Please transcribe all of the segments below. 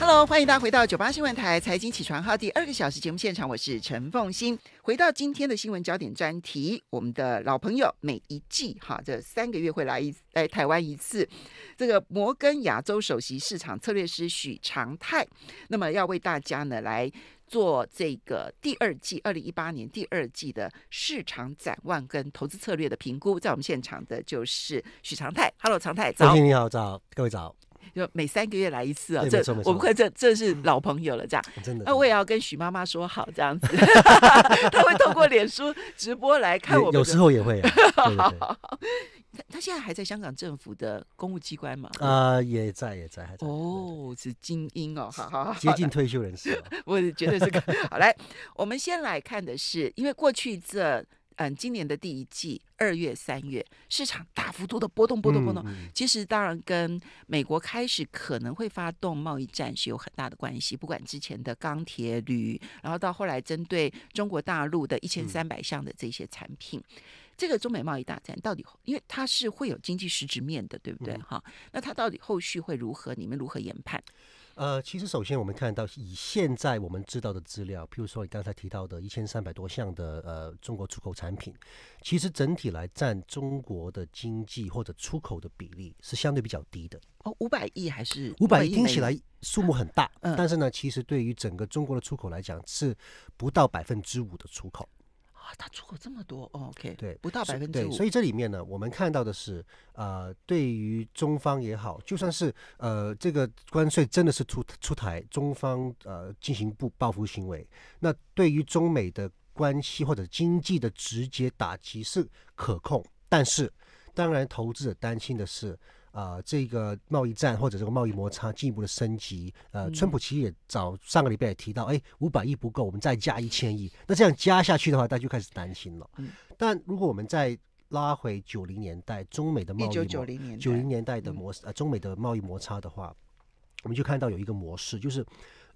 Hello，欢迎大家回到九八新闻台财经起床号第二个小时节目现场，我是陈凤欣。回到今天的新闻焦点专题，我们的老朋友每一季哈这三个月会来一来台湾一次，这个摩根亚洲首席市场策略师许常泰，那么要为大家呢来做这个第二季二零一八年第二季的市场展望跟投资策略的评估，在我们现场的就是许长泰。Hello，泰，早，你好，早，各位早。就每三个月来一次哦，这我不会，这这是老朋友了，这样。真的，那我也要跟许妈妈说好，这样子，他 会透过脸书直播来看我。们。有时候也会，对不对？他他现在还在香港政府的公务机关吗？啊，也在也在，还在。哦，是精英哦，好好，接近退休人士了。我觉得这个好来，我们先来看的是，因为过去这。嗯，今年的第一季二月、三月市场大幅度的波动、波动、波动，其实当然跟美国开始可能会发动贸易战是有很大的关系。不管之前的钢铁、铝，然后到后来针对中国大陆的一千三百项的这些产品，这个中美贸易大战到底，因为它是会有经济实质面的，对不对？哈，那它到底后续会如何？你们如何研判？呃，其实首先我们看到，以现在我们知道的资料，譬如说你刚才提到的，一千三百多项的呃中国出口产品，其实整体来占中国的经济或者出口的比例是相对比较低的。哦，五百亿还是五百亿？听起来数目很大，但是呢，其实对于整个中国的出口来讲，是不到百分之五的出口。他出口这么多，OK，对，不到百分之五。所以这里面呢，我们看到的是，呃，对于中方也好，就算是呃这个关税真的是出出台，中方呃进行不报复行为，那对于中美的关系或者经济的直接打击是可控。但是，当然，投资者担心的是。啊，这个贸易战或者这个贸易摩擦进一步的升级，呃，川普其实也早上个礼拜也提到，哎，五百亿不够，我们再加一千亿。那这样加下去的话，大家就开始担心了。但如果我们再拉回九零年代中美的贸易，九九零年九零年代的模式，呃，中美的贸易摩擦的话，我们就看到有一个模式，就是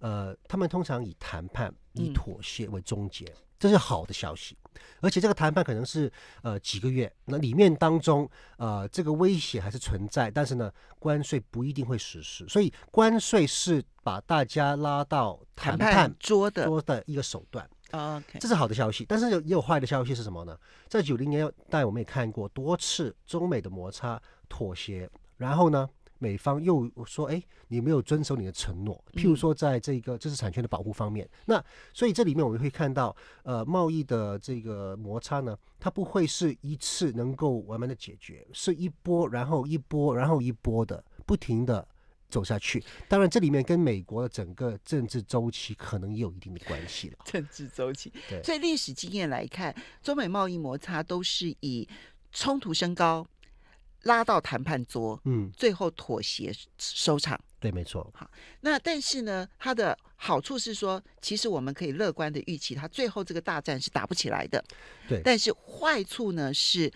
呃，他们通常以谈判、以妥协为终结，这是好的消息。而且这个谈判可能是呃几个月，那里面当中呃这个威胁还是存在，但是呢关税不一定会实施，所以关税是把大家拉到谈判桌的桌的一个手段。OK，这是好的消息，但是有也有坏的消息是什么呢？在九零年，代我们也看过多次中美的摩擦、妥协，然后呢？美方又说：“哎，你没有遵守你的承诺，譬如说，在这个知识产权的保护方面。”那所以这里面我们会看到，呃，贸易的这个摩擦呢，它不会是一次能够完满的解决，是一波然后一波然后一波的不停的走下去。当然，这里面跟美国的整个政治周期可能也有一定的关系了。政治周期，对，所以历史经验来看，中美贸易摩擦都是以冲突升高。拉到谈判桌，嗯，最后妥协收场。对，没错。好，那但是呢，它的好处是说，其实我们可以乐观的预期，它最后这个大战是打不起来的。对。但是坏处呢，是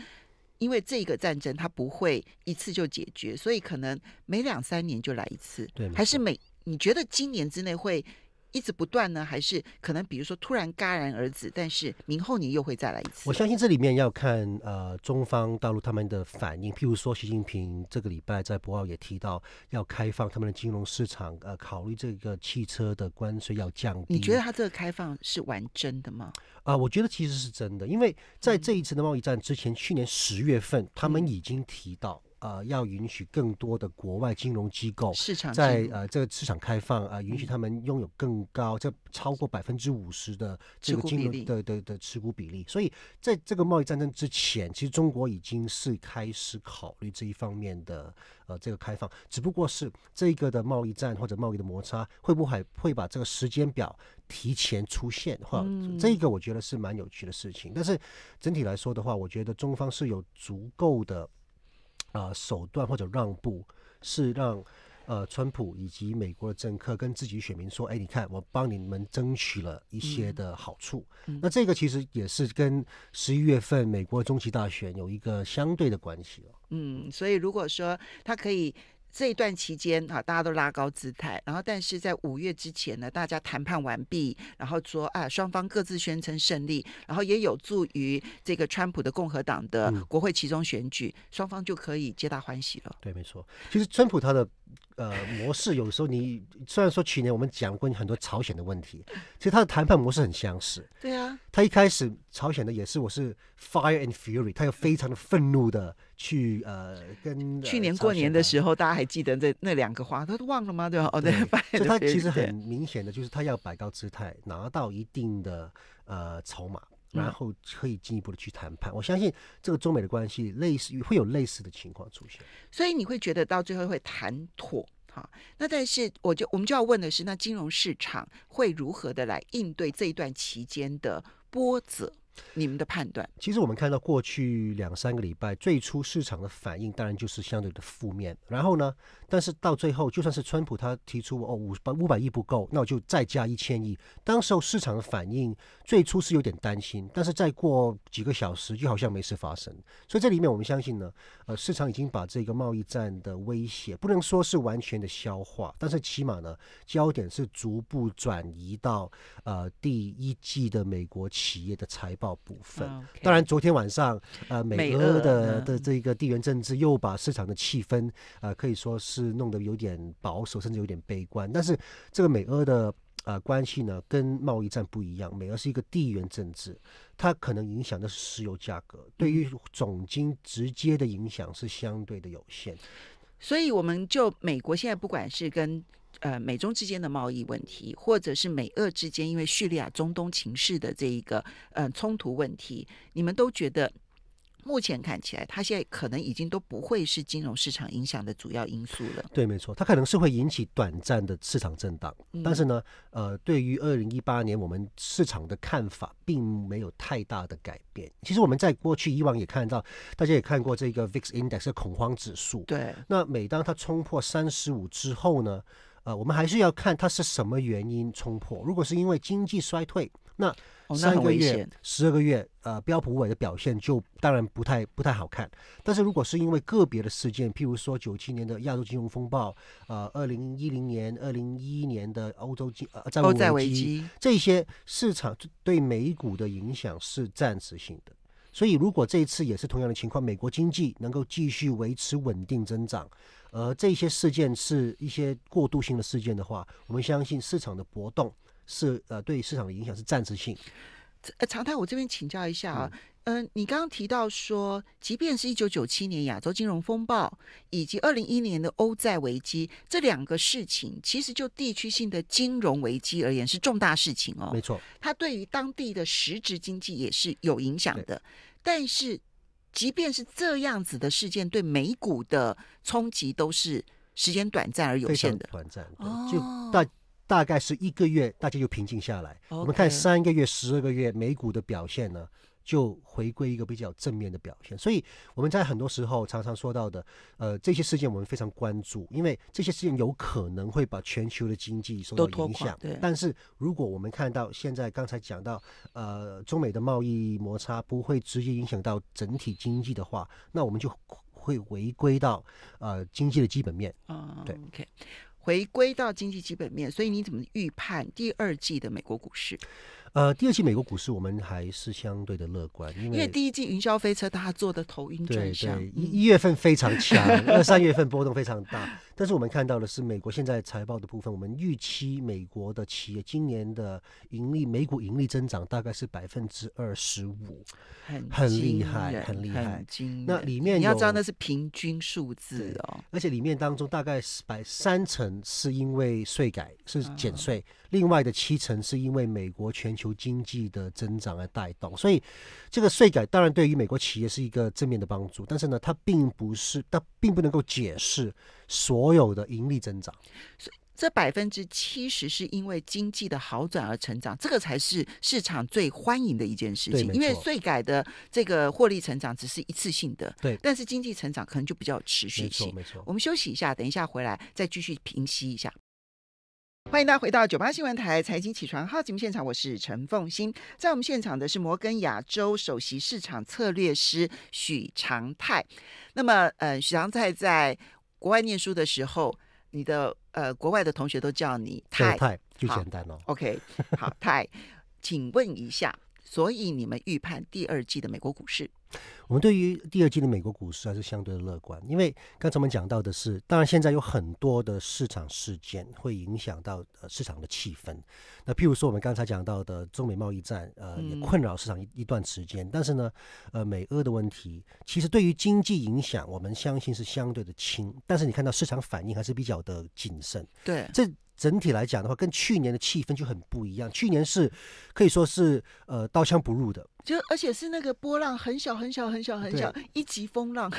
因为这个战争它不会一次就解决，所以可能每两三年就来一次。对。还是每？你觉得今年之内会？一直不断呢，还是可能比如说突然戛然而止？但是明后年又会再来一次。我相信这里面要看呃中方大陆他们的反应，譬如说习近平这个礼拜在博鳌也提到要开放他们的金融市场，呃，考虑这个汽车的关税要降低。你觉得他这个开放是玩真的吗？啊，我觉得其实是真的，因为在这一次的贸易战之前，去年十月份他们已经提到。呃，要允许更多的国外金融机构在呃这个市场开放，呃，允许他们拥有更高，这超过百分之五十的这个金融对对的持股比例。所以，在这个贸易战争之前，其实中国已经是开始考虑这一方面的呃这个开放，只不过是这个的贸易战或者贸易的摩擦会不会会把这个时间表提前出现？哈，这个我觉得是蛮有趣的事情。但是整体来说的话，我觉得中方是有足够的。啊，手段或者让步是让呃，川普以及美国的政客跟自己选民说：“哎，你看，我帮你们争取了一些的好处。”那这个其实也是跟十一月份美国中期大选有一个相对的关系哦。嗯，所以如果说他可以。这一段期间啊，大家都拉高姿态，然后但是在五月之前呢，大家谈判完毕，然后说啊，双方各自宣称胜利，然后也有助于这个川普的共和党的国会其中选举，双方就可以皆大欢喜了。对，没错，其实川普他的。呃，模式有时候你虽然说去年我们讲过很多朝鲜的问题，其实他的谈判模式很相似。对啊，他一开始朝鲜的也是我是 fire and fury，他又非常的愤怒的去呃跟。去年过年的时候，大家还记得那那两个话，他都忘了吗？对吧？哦对，所以他其实很明显的，就是他要摆高姿态，拿到一定的呃筹码。然后可以进一步的去谈判，我相信这个中美的关系类似，会有类似的情况出现。所以你会觉得到最后会谈妥，好，那但是我就我们就要问的是，那金融市场会如何的来应对这一段期间的波折？你们的判断，其实我们看到过去两三个礼拜，最初市场的反应当然就是相对的负面。然后呢，但是到最后，就算是川普他提出哦，五百五百亿不够，那我就再加一千亿。当时候市场的反应最初是有点担心，但是再过几个小时就好像没事发生。所以这里面我们相信呢，呃，市场已经把这个贸易战的威胁不能说是完全的消化，但是起码呢，焦点是逐步转移到呃第一季的美国企业的财报。部分，当然，昨天晚上，呃，美俄的的这个地缘政治又把市场的气氛，呃，可以说是弄得有点保守，甚至有点悲观。但是，这个美俄的呃关系呢，跟贸易战不一样，美俄是一个地缘政治，它可能影响的是石油价格，对于总金直接的影响是相对的有限。所以，我们就美国现在不管是跟呃，美中之间的贸易问题，或者是美俄之间因为叙利亚中东情势的这一个呃冲突问题，你们都觉得目前看起来，它现在可能已经都不会是金融市场影响的主要因素了。对，没错，它可能是会引起短暂的市场震荡，但是呢，呃，对于二零一八年我们市场的看法并没有太大的改变。其实我们在过去以往也看到，大家也看过这个 VIX Index 的恐慌指数。对，那每当它冲破三十五之后呢？呃，我们还是要看它是什么原因冲破。如果是因为经济衰退，那三个月、十二个月，呃，标普五百的表现就当然不太不太好看。但是如果是因为个别的事件，譬如说九七年的亚洲金融风暴，呃，二零一零年、二零一一年的欧洲金呃债务危机，这些市场对美股的影响是暂时性的。所以，如果这一次也是同样的情况，美国经济能够继续维持稳定增长。而这些事件是一些过渡性的事件的话，我们相信市场的波动是呃对市场的影响是暂时性。呃，常泰，我这边请教一下啊，嗯，你刚刚提到说，即便是一九九七年亚洲金融风暴以及二零一一年的欧债危机这两个事情，其实就地区性的金融危机而言是重大事情哦，没错，它对于当地的实质经济也是有影响的，但是。即便是这样子的事件，对美股的冲击都是时间短暂而有限的，短暂，就大大概是一个月，大家就平静下来。我们看三个月、十二个月美股的表现呢？就回归一个比较正面的表现，所以我们在很多时候常常说到的，呃，这些事件我们非常关注，因为这些事件有可能会把全球的经济受到影响。对，但是如果我们看到现在刚才讲到，呃，中美的贸易摩擦不会直接影响到整体经济的话，那我们就会回归到呃经济的基本面对。OK，回归到经济基本面，所以你怎么预判第二季的美国股市？呃，第二季美国股市我们还是相对的乐观，因为第一季云霄飞车大家做的头晕转向，一一月份非常强，二三月份波动非常大。但是我们看到的是，美国现在财报的部分，我们预期美国的企业今年的盈利，美股盈利增长大概是百分之二十五，很很厉害，很厉害，那里面你要知道那是平均数字哦，而且里面当中大概是百三成是因为税改是减税。另外的七成是因为美国全球经济的增长而带动，所以这个税改当然对于美国企业是一个正面的帮助，但是呢，它并不是，它并不能够解释所有的盈利增长。这百分之七十是因为经济的好转而成长，这个才是市场最欢迎的一件事情。因为税改的这个获利成长只是一次性的，对。但是经济成长可能就比较持续性。没错，没错。我们休息一下，等一下回来再继续平息一下。欢迎大家回到九八新闻台《财经起床号》节目现场，我是陈凤欣。在我们现场的是摩根亚洲首席市场策略师许长泰。那么，呃，许长泰在国外念书的时候，你的呃，国外的同学都叫你泰，就简单哦。OK，好泰，请问一下。所以你们预判第二季的美国股市？我们对于第二季的美国股市还是相对的乐观，因为刚才我们讲到的是，当然现在有很多的市场事件会影响到市场的气氛。那譬如说我们刚才讲到的中美贸易战，呃，也困扰市场一段时间。但是呢，呃，美欧的问题其实对于经济影响，我们相信是相对的轻。但是你看到市场反应还是比较的谨慎。对，这。整体来讲的话，跟去年的气氛就很不一样。去年是可以说是呃刀枪不入的，就而且是那个波浪很小很小很小很小，一级风浪。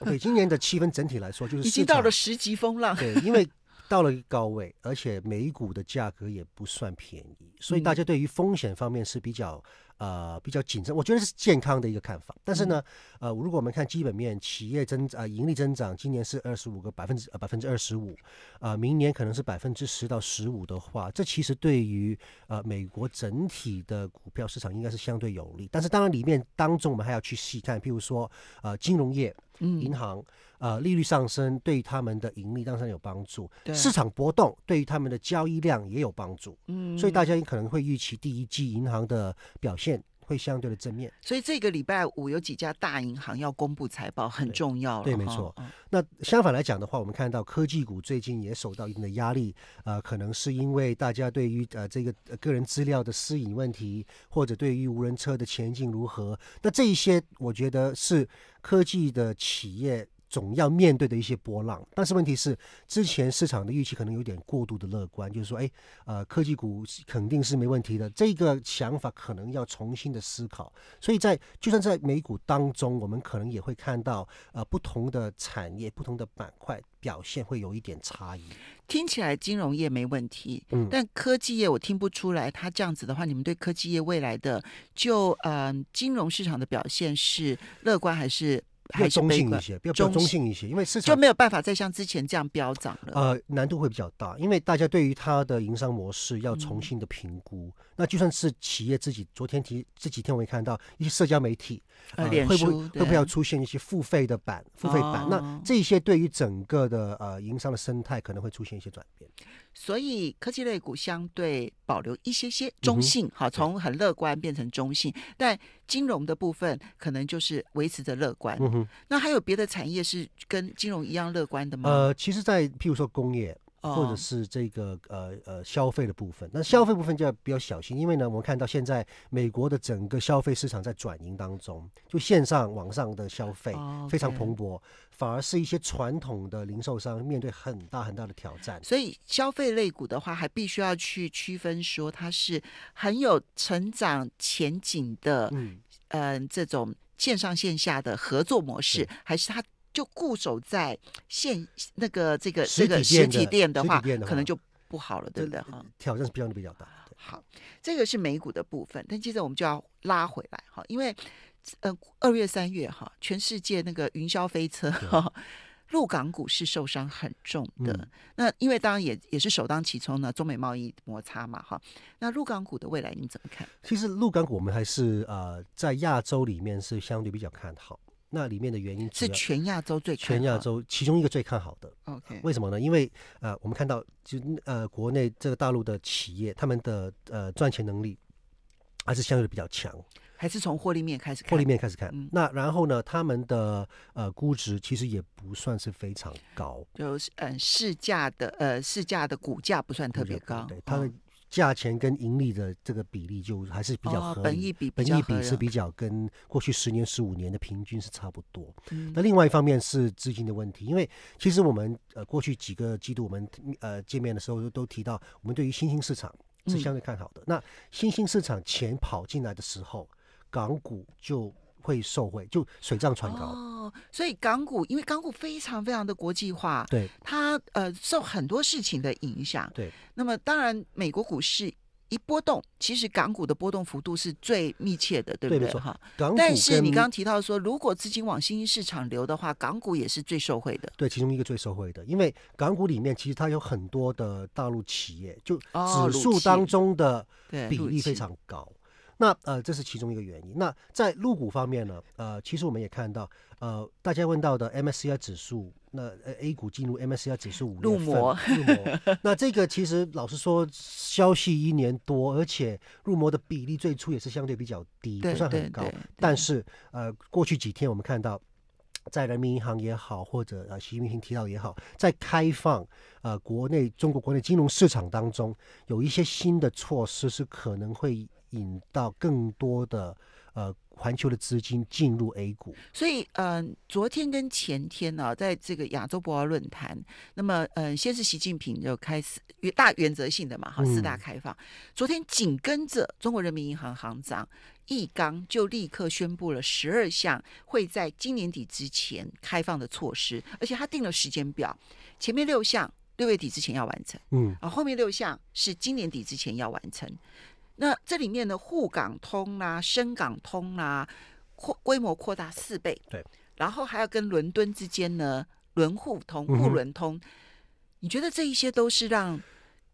对，今年的气氛整体来说就是已经到了十级风浪。对，因为到了高位，而且美股的价格也不算便宜，所以大家对于风险方面是比较。呃，比较谨慎，我觉得是健康的一个看法。但是呢，呃，如果我们看基本面，企业增长、啊，盈利增长，今年是二十五个百分呃百分之二十五，啊，明年可能是百分之十到十五的话，这其实对于呃美国整体的股票市场应该是相对有利。但是当然里面当中我们还要去细看，譬如说，呃，金融业，银行，呃，利率上升对他们的盈利当然有帮助，市场波动对于他们的交易量也有帮助，嗯，所以大家也可能会预期第一季银行的表现。会相对的正面，所以这个礼拜五有几家大银行要公布财报，很重要了。对，没错。那相反来讲的话，我们看到科技股最近也受到一定的压力，呃，可能是因为大家对于呃这个个人资料的私隐问题，或者对于无人车的前景如何，那这一些我觉得是科技的企业。总要面对的一些波浪，但是问题是，之前市场的预期可能有点过度的乐观，就是说，哎，呃，科技股肯定是没问题的，这个想法可能要重新的思考。所以在就算在美股当中，我们可能也会看到，呃，不同的产业、不同的板块表现会有一点差异。听起来金融业没问题，嗯，但科技业我听不出来，它这样子的话，你们对科技业未来的就呃金融市场的表现是乐观还是？还中性一些，比较中性一些，因为市就没有办法再像之前这样飙涨了。呃，难度会比较大，因为大家对于它的营商模式要重新的评估。那就算是企业自己，昨天提这几天我也看到一些社交媒体。会不会会不会要出现一些付费的版付费版？那这些对于整个的呃营商的生态可能会出现一些转变。所以科技类股相对保留一些些中性，好，从很乐观变成中性。但金融的部分可能就是维持着乐观。嗯那还有别的产业是跟金融一样乐观的吗？呃，其实，在譬如说工业。或者是这个呃呃消费的部分，那消费部分就要比较小心，因为呢，我们看到现在美国的整个消费市场在转型当中，就线上网上的消费非常蓬勃，反而是一些传统的零售商面对很大很大的挑战。所以消费类股的话，还必须要去区分说它是很有成长前景的，嗯嗯，这种线上线下的合作模式，还是它。就固守在线那个这个这个实体店的话，可能就不好了，对不对？哈，挑战是比较比较大。好，这个是美股的部分，但接着我们就要拉回来哈，因为呃二月三月哈，全世界那个云霄飞车哈，陆港股是受伤很重的。那因为当然也也是首当其冲呢，中美贸易摩擦嘛哈。那陆港股的未来你怎么看？其实陆港股我们还是呃在亚洲里面是相对比较看好。那里面的原因是全亚洲最全亚洲其中一个最看好的，OK，为什么呢？因为呃，我们看到就呃，国内这个大陆的企业，他们的呃赚钱能力还是相对比较强，还是从获利面开始，看，获利面开始看。那然后呢，他们的呃估值其实也不算是非常高，就是嗯市价的呃市价的股价不算特别高，对它的。价钱跟盈利的这个比例就还是比较合理，本益比本益比是比较跟过去十年、十五年的平均是差不多。那另外一方面是资金的问题，因为其实我们呃过去几个季度我们呃见面的时候都提到，我们对于新兴市场是相对看好的。那新兴市场钱跑进来的时候，港股就。会受惠，就水涨船高。哦，所以港股因为港股非常非常的国际化，对它呃受很多事情的影响。对，那么当然美国股市一波动，其实港股的波动幅度是最密切的，对不对？哈。港股。但是你刚刚提到说，如果资金往新兴市场流的话，港股也是最受惠的。对，其中一个最受惠的，因为港股里面其实它有很多的大陆企业，就指数当中的比例非常高。那呃，这是其中一个原因。那在入股方面呢？呃，其实我们也看到，呃，大家问到的 MSCI 指数，那 A 股进入 MSCI 指数五月份，那这个其实老实说，消息一年多，而且入魔的比例最初也是相对比较低，不算很高。但是呃，过去几天我们看到，在人民银行也好，或者呃习近平提到也好，在开放呃国内中国国内金融市场当中，有一些新的措施是可能会。引到更多的呃环球的资金进入 A 股，所以嗯，昨天跟前天呢，在这个亚洲博鳌论坛，那么嗯，先是习近平就开始大原则性的嘛哈四大开放，昨天紧跟着中国人民银行行长易纲就立刻宣布了十二项会在今年底之前开放的措施，而且他定了时间表，前面六项六月底之前要完成，嗯啊，后面六项是今年底之前要完成。那这里面的沪港通啦、深港通啦，扩规模扩大四倍，对，然后还要跟伦敦之间呢轮互通互轮通，你觉得这一些都是让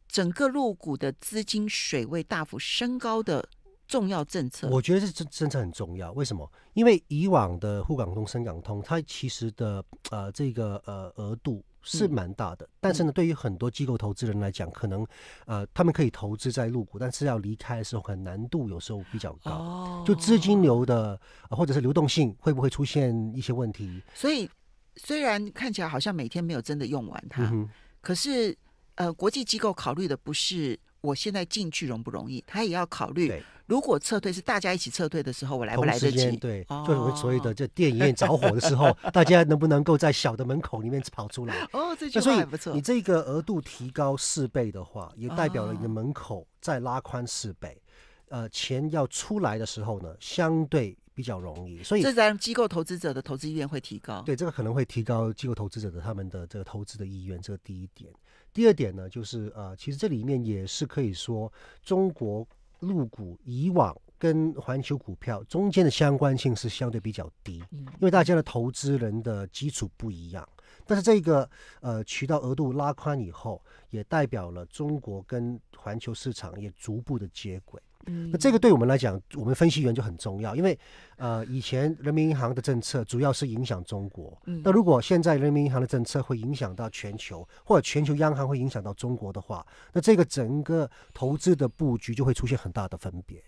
整个入股的资金水位大幅升高的重要政策？我觉得这政政策很重要。为什么？因为以往的沪港通、深港通，它其实的呃这个呃额度。是蛮大的，但是呢，对于很多机构投资人来讲，可能呃，他们可以投资在入股，但是要离开的时候，可能难度有时候比较高，就资金流的或者是流动性会不会出现一些问题？所以虽然看起来好像每天没有真的用完它，可是呃，国际机构考虑的不是我现在进去容不容易，他也要考虑。如果撤退是大家一起撤退的时候，我来不来得及？对，就我们所谓的这电影院着火的时候，大家能不能够在小的门口里面跑出来？哦，这句话还不错。你这个额度提高四倍的话，也代表了你的门口再拉宽四倍。呃，钱要出来的时候呢，相对比较容易。所以，这咱机构投资者的投资意愿会提高。对，这个可能会提高机构投资者的他们的这个投资的意愿。这个第一点，第二点呢，就是呃，其实这里面也是可以说中国。入股以往跟环球股票中间的相关性是相对比较低，因为大家的投资人的基础不一样。但是这个呃渠道额度拉宽以后，也代表了中国跟环球市场也逐步的接轨。嗯、那这个对我们来讲，我们分析员就很重要，因为呃以前人民银行的政策主要是影响中国，嗯、那如果现在人民银行的政策会影响到全球，或者全球央行会影响到中国的话，那这个整个投资的布局就会出现很大的分别。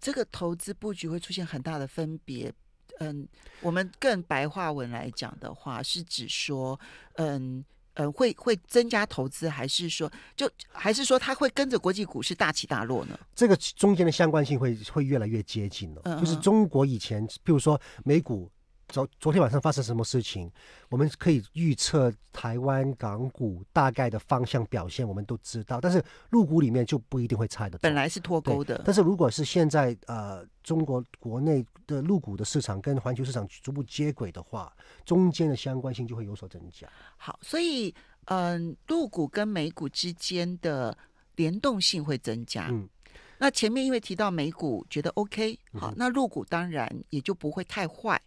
这个投资布局会出现很大的分别。嗯，我们更白话文来讲的话，是指说，嗯，嗯，会会增加投资，还是说，就还是说，它会跟着国际股市大起大落呢？这个中间的相关性会会越来越接近了。就是中国以前，譬如说美股。昨昨天晚上发生什么事情？我们可以预测台湾港股大概的方向表现，我们都知道。但是入股里面就不一定会猜得到。本来是脱钩的，但是如果是现在呃，中国国内的入股的市场跟环球市场逐步接轨的话，中间的相关性就会有所增加。好，所以嗯，入股跟美股之间的联动性会增加。嗯，那前面因为提到美股觉得 OK，好，那入股当然也就不会太坏。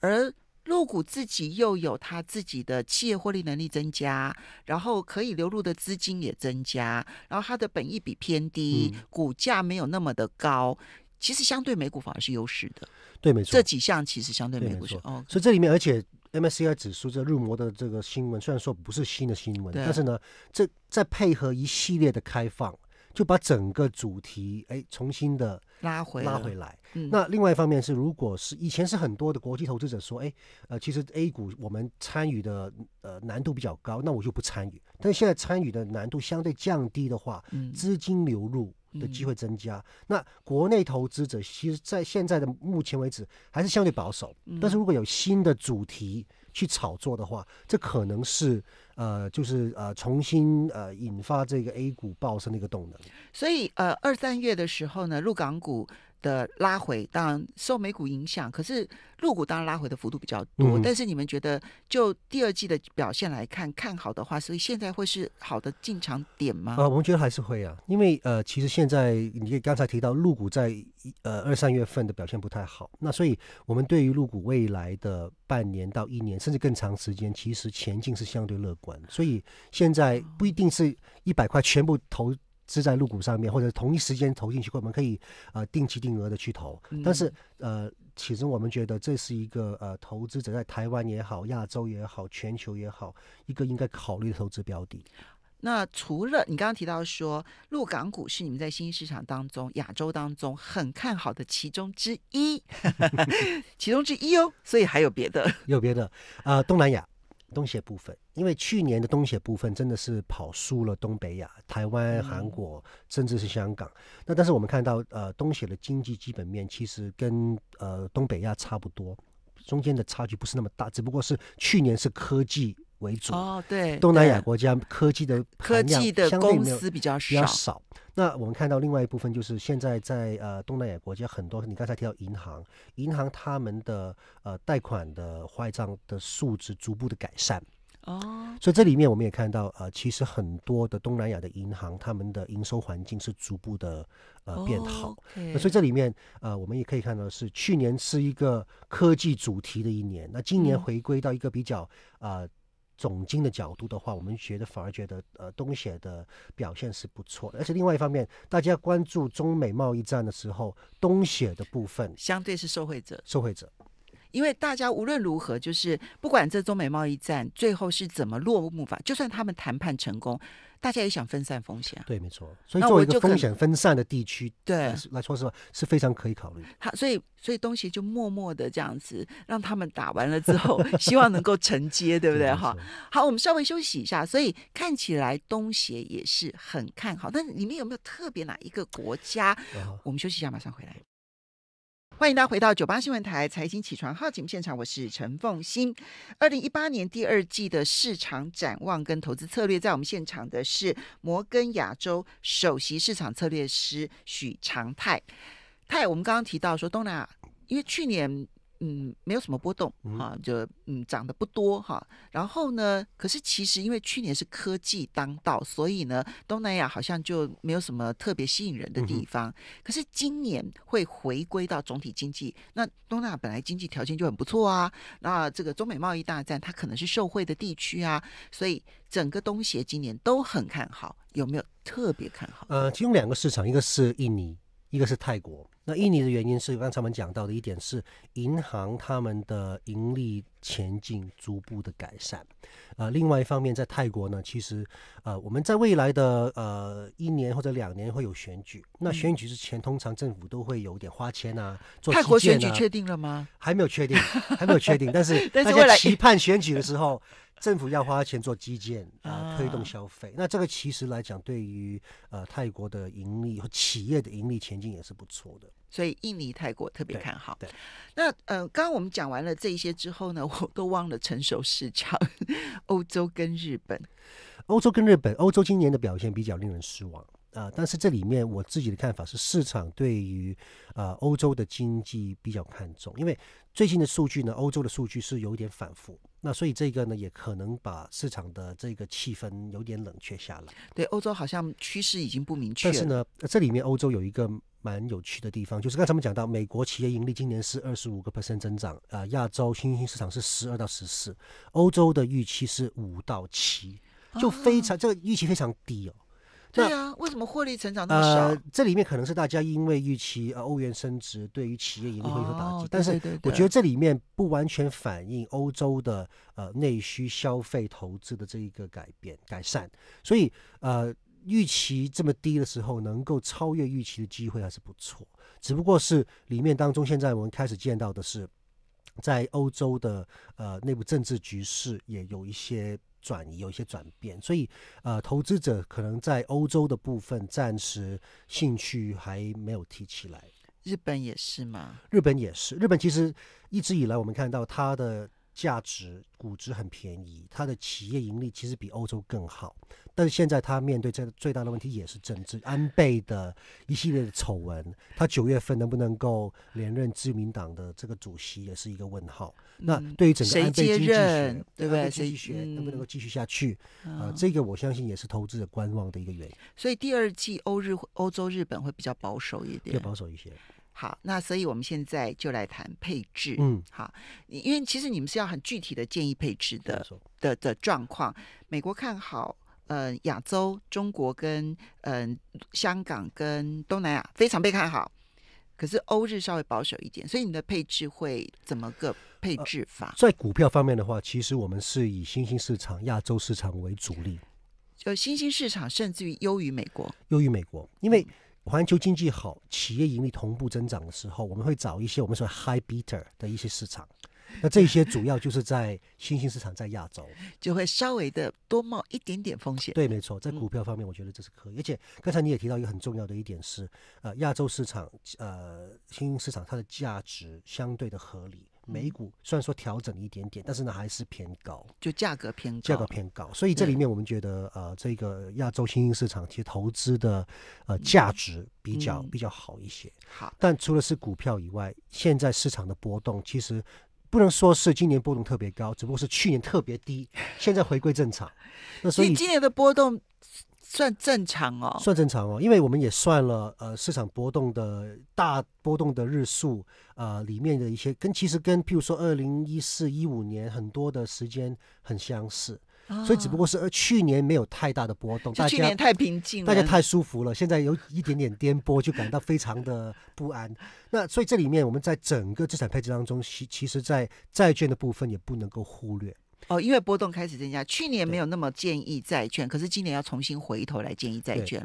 而入股自己又有他自己的企业获利能力增加，然后可以流入的资金也增加，然后它的本益比偏低，股价没有那么的高，其实相对美股反而是优势的。对，没错，这几项其实相对美股是哦。所以这里面，而且 MSCI 指数这入魔的这个新闻，虽然说不是新的新闻，但是呢，这再配合一系列的开放。就把整个主题哎重新的拉回拉回来。那另外一方面是，如果是以前是很多的国际投资者说，哎，呃，其实 A 股我们参与的呃难度比较高，那我就不参与。但是现在参与的难度相对降低的话，资金流入的机会增加。那国内投资者其实，在现在的目前为止还是相对保守，但是如果有新的主题去炒作的话，这可能是。呃，就是呃，重新呃，引发这个 A 股暴升的一个动能。所以，呃，二三月的时候呢，沪港股。的拉回当然受美股影响，可是入股当然拉回的幅度比较多。但是你们觉得就第二季的表现来看，看好的话，所以现在会是好的进场点吗？啊，我们觉得还是会啊，因为呃，其实现在你刚才提到入股在呃二三月份的表现不太好，那所以我们对于入股未来的半年到一年甚至更长时间，其实前景是相对乐观。所以现在不一定是一百块全部投。支在入股上面，或者同一时间投进去，我们可以呃定期定额的去投。但是呃，其实我们觉得这是一个呃投资者在台湾也好、亚洲也好、全球也好，一个应该考虑的投资标的。那除了你刚刚提到说，陆港股是你们在新兴市场当中、亚洲当中很看好的其中之一，其中之一哦，所以还有别的？有别的啊，东南亚、东协部分。因为去年的东协部分真的是跑输了东北亚、台湾、韩国，甚至是香港。那但是我们看到，呃，东协的经济基本面其实跟呃东北亚差不多，中间的差距不是那么大，只不过是去年是科技为主。哦，对，东南亚国家科技的含量相对没有比较少。那我们看到另外一部分就是现在在呃东南亚国家很多，你刚才提到银行，银行他们的呃贷款的坏账的数值逐步的改善。哦，所以这里面我们也看到，呃，其实很多的东南亚的银行，他们的营收环境是逐步的呃变好。那所以这里面呃，我们也可以看到是去年是一个科技主题的一年，那今年回归到一个比较呃总经的角度的话，我们觉得反而觉得呃东协的表现是不错的。而且另外一方面，大家关注中美贸易战的时候，东协的部分相对是受害者，受害者。因为大家无论如何，就是不管这中美贸易战最后是怎么落幕吧，就算他们谈判成功，大家也想分散风险。对，没错。所以作为一个风险分散的地区，对，来说实话是非常可以考虑。好，所以所以东西就默默的这样子，让他们打完了之后，希望能够承接，对不对？哈。好，我们稍微休息一下。所以看起来东协也是很看好，但你们有没有特别哪一个国家？我们休息一下，马上回来。欢迎大家回到九八新闻台《财经起床号》节目现场，我是陈凤欣。二零一八年第二季的市场展望跟投资策略，在我们现场的是摩根亚洲首席市场策略师许长泰。泰，我们刚刚提到说东南亚，因为去年。嗯，没有什么波动啊，就嗯涨得不多哈。然后呢，可是其实因为去年是科技当道，所以呢，东南亚好像就没有什么特别吸引人的地方。可是今年会回归到总体经济。那东南亚本来经济条件就很不错啊。那这个中美贸易大战，它可能是受惠的地区啊。所以整个东协今年都很看好，有没有特别看好？呃，其中两个市场，一个是印尼，一个是泰国。那印尼的原因是刚才我们讲到的一点是，银行他们的盈利前景逐步的改善。啊，另外一方面，在泰国呢，其实，呃，我们在未来的呃一年或者两年会有选举。那选举之前，通常政府都会有点花钱啊，做啊。泰国选举确定了吗？还没有确定，还没有确定。但是 大家期盼选举的时候，政府要花钱做基建啊，推动消费。那这个其实来讲，对于呃泰国的盈利和企业的盈利前景也是不错的。所以印尼、泰国特别看好。那呃，刚刚我们讲完了这一些之后呢，我都忘了成熟市场，欧洲跟日本。欧洲跟日本，欧洲今年的表现比较令人失望啊。但是这里面我自己的看法是，市场对于啊欧洲的经济比较看重，因为。最近的数据呢，欧洲的数据是有点反复，那所以这个呢，也可能把市场的这个气氛有点冷却下来。对，欧洲好像趋势已经不明确。但是呢，这里面欧洲有一个蛮有趣的地方，就是刚才我们讲到，美国企业盈利今年是二十五个 percent 增长啊，亚洲新兴市场是十二到十四，欧洲的预期是五到七，就非常这个预期非常低哦。对啊，为什么获利成长那么少？呃，这里面可能是大家因为预期呃欧元升值，对于企业盈利会有打冲击。但是，我觉得这里面不完全反映欧洲的呃内需消费投资的这一个改变改善。所以，呃，预期这么低的时候，能够超越预期的机会还是不错。只不过是里面当中，现在我们开始见到的是，在欧洲的呃内部政治局势也有一些。转移有一些转变，所以呃，投资者可能在欧洲的部分暂时兴趣还没有提起来。日本也是吗？日本也是。日本其实一直以来，我们看到它的。价值估值很便宜，它的企业盈利其实比欧洲更好，但是现在它面对这最大的问题也是政治，安倍的一系列的丑闻，他九月份能不能够连任自民党的这个主席也是一个问号。那对于整个安倍经济学，对不对？经济学能不能够继续下去？啊，这个我相信也是投资者观望的一个原因。所以第二季欧日欧洲日本会比较保守一点，要保守一些。好，那所以我们现在就来谈配置。嗯，好，因为其实你们是要很具体的建议配置的的的状况。美国看好，嗯，亚洲、中国跟嗯香港跟东南亚非常被看好，可是欧日稍微保守一点，所以你的配置会怎么个配置法？在股票方面的话，其实我们是以新兴市场、亚洲市场为主力，就新兴市场甚至于优于美国，优于美国，因为。环球经济好，企业盈利同步增长的时候，我们会找一些我们说 high b e t e r 的一些市场。那这些主要就是在新兴市场，在亚洲，就会稍微的多冒一点点风险。对，没错，在股票方面，我觉得这是可以。而且刚才你也提到一个很重要的一点是，呃，亚洲市场，呃，新兴市场它的价值相对的合理。美股虽然说调整一点点，但是呢还是偏高，就价格偏高，价格偏高。所以这里面我们觉得，呃，这个亚洲新兴市场其实投资的呃价值比较比较好一些。好，但除了是股票以外，现在市场的波动其实不能说是今年波动特别高，只不过是去年特别低，现在回归正常。那所以今年的波动。算正常哦，算正常哦，因为我们也算了，呃，市场波动的大波动的日数，呃，里面的一些跟其实跟譬如说二零一四一五年很多的时间很相似，所以只不过是呃去年没有太大的波动，就去年太平静，了，大家太舒服了，现在有一点点颠簸就感到非常的不安。那所以这里面我们在整个资产配置当中，其其实，在债券的部分也不能够忽略。哦，因为波动开始增加，去年没有那么建议债券，可是今年要重新回头来建议债券。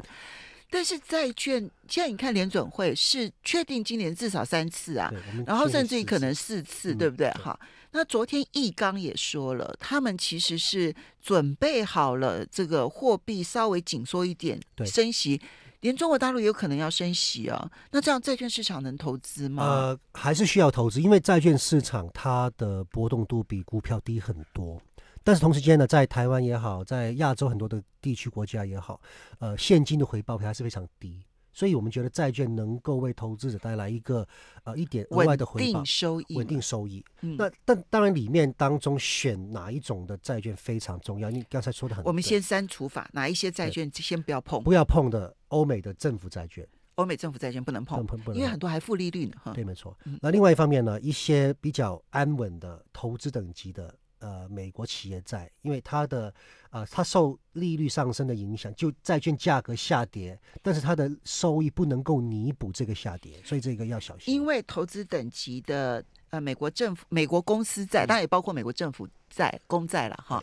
但是债券，现在你看联准会是确定今年至少三次啊，然后甚至于可能四次，对不对？哈，那昨天易纲也说了，他们其实是准备好了这个货币稍微紧缩一点，升息。连中国大陆也有可能要升息啊，那这样债券市场能投资吗？呃，还是需要投资，因为债券市场它的波动度比股票低很多。但是同时间呢，在台湾也好，在亚洲很多的地区国家也好，呃，现金的回报率还是非常低。所以我们觉得债券能够为投资者带来一个呃一点额外的回报，稳定收益。稳定收益。那但当然里面当中选哪一种的债券非常重要。你刚才说的很，我们先删除法，哪一些债券先不要碰？不要碰的欧美的政府债券，欧美政府债券不能碰，碰不能，因为很多还负利率呢。哈，对，没错。那另外一方面呢，一些比较安稳的投资等级的。呃，美国企业债，因为它的，呃，它受利率上升的影响，就债券价格下跌，但是它的收益不能够弥补这个下跌，所以这个要小心。因为投资等级的，呃，美国政府、美国公司债，当然也包括美国政府债、公债了，哈，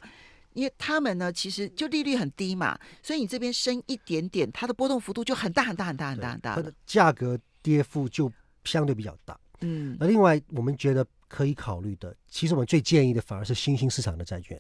因为他们呢，其实就利率很低嘛，所以你这边升一点点，它的波动幅度就很大很大很大很大很大的，价格跌幅就相对比较大。嗯，那另外我们觉得。可以考虑的，其实我们最建议的反而是新兴市场的债券。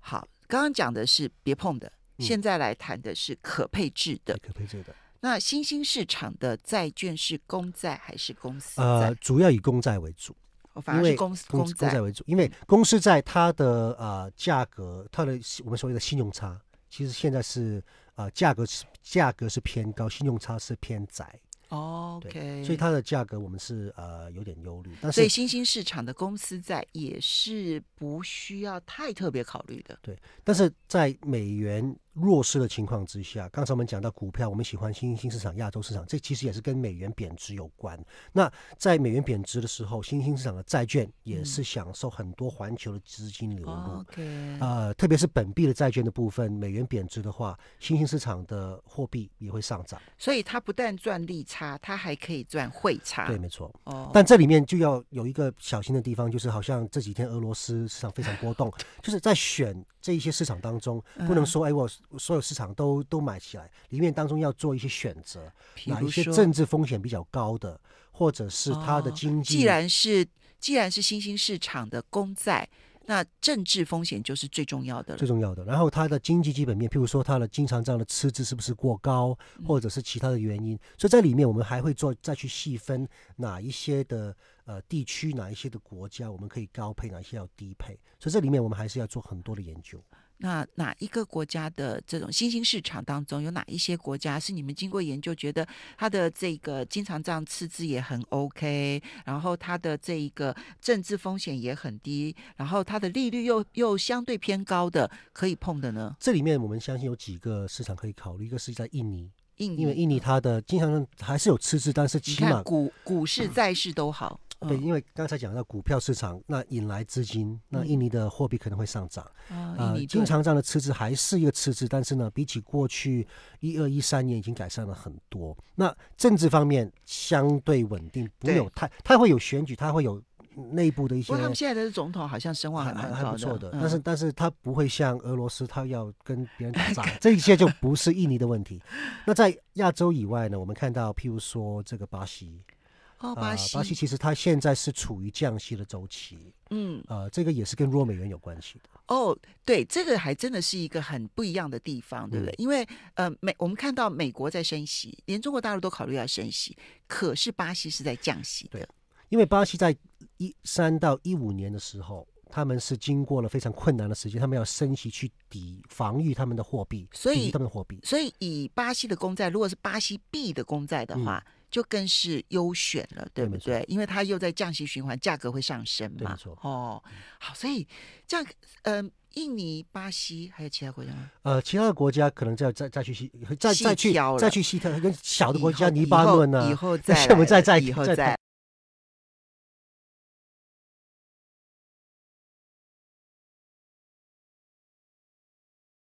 好，刚刚讲的是别碰的，现在来谈的是可配置的、可配置的。那新兴市场的债券是公债还是公司呃，主要以公债为主，反而是公司公公债为主，因为公司债它的呃价格，它的我们所谓的信用差，其实现在是呃价格是价格是偏高，信用差是偏窄。OK，所以它的价格我们是呃有点忧虑，但是所以新兴市场的公司在也是不需要太特别考虑的。对，但是在美元。弱势的情况之下，刚才我们讲到股票，我们喜欢新兴市场、亚洲市场，这其实也是跟美元贬值有关。那在美元贬值的时候，新兴市场的债券也是享受很多环球的资金流入。呃，特别是本币的债券的部分，美元贬值的话，新兴市场的货币也会上涨。所以它不但赚利差，它还可以赚汇差。对，没错。哦，但这里面就要有一个小心的地方，就是好像这几天俄罗斯市场非常波动，就是在选这一些市场当中，不能说哎我。所有市场都都买起来，里面当中要做一些选择，哪一些政治风险比较高的，或者是它的经济，既然是既然是新兴市场的公债，那政治风险就是最重要的了。最重要的。然后它的经济基本面，譬如说它的经常这样的赤字是不是过高，或者是其他的原因。所以在里面我们还会做再去细分哪一些的呃地区，哪一些的国家，我们可以高配哪一些要低配。所以这里面我们还是要做很多的研究。那哪一个国家的这种新兴市场当中，有哪一些国家是你们经过研究觉得它的这个经常这样赤字也很 OK，然后它的这一个政治风险也很低，然后它的利率又又相对偏高的可以碰的呢？这里面我们相信有几个市场可以考虑，一个是在印尼，印尼因为印尼它的经常还是有赤字，但是起码股股市债市都好。对，因为刚才讲到股票市场，那引来资金，那印尼的货币可能会上涨。啊，经常这样的赤字还是一个赤字，但是呢，比起过去一二一三年已经改善了很多。那政治方面相对稳定，不有太，它会有选举，它会有内部的一些。不过他们现在的总统好像声望还蛮还不错的，但是但是他不会像俄罗斯，他要跟别人打 仗，这一切就不是印尼的问题。那在亚洲以外呢，我们看到，譬如说这个巴西。哦，巴西巴西其实它现在是处于降息的周期，嗯，呃，这个也是跟弱美元有关系的。哦，对，这个还真的是一个很不一样的地方，对不对？因为呃，美我们看到美国在升息，连中国大陆都考虑要升息，可是巴西是在降息。对，因为巴西在一三到一五年的时候，他们是经过了非常困难的时间，他们要升息去抵防御他们的货币，所以他们的货币，所以以巴西的公债，如果是巴西币的公债的话。就更是优选了，对不对？因为它又在降息循环，价格会上升嘛。哦，好，所以这样，嗯，印尼、巴西还有其他国家吗？呃，其他的国家可能再再再去西，再再去再去西特跟小的国家尼巴嫩呢，以后再 我们再再再。